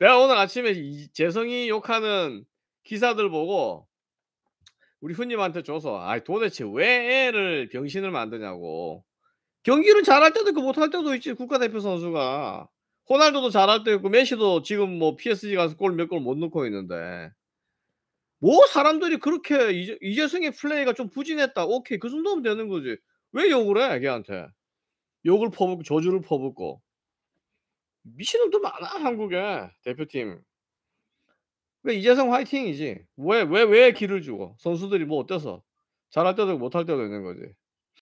내가 오늘 아침에 이, 재성이 욕하는 기사들 보고 우리 훈님한테 줘서 아 도대체 왜 애를 병신을 만드냐고 경기를 잘할 때도 있고 못할 때도 있지 국가대표 선수가 호날두도 잘할 때 있고 메시도 지금 뭐 PSG 가서 골 몇 골 못 넣고 있는데 뭐 사람들이 그렇게 이재, 이재성의 플레이가 좀 부진했다 오케이 그 정도면 되는 거지 왜 욕을 해 걔한테 욕을 퍼붓고 저주를 퍼붓고 미친놈도 많아 한국에 대표팀. 왜 그러니까 이재성 화이팅이지. 왜 왜 왜 기를 주고 선수들이 뭐 어때서 잘할 때도 못할 때도 있는 거지.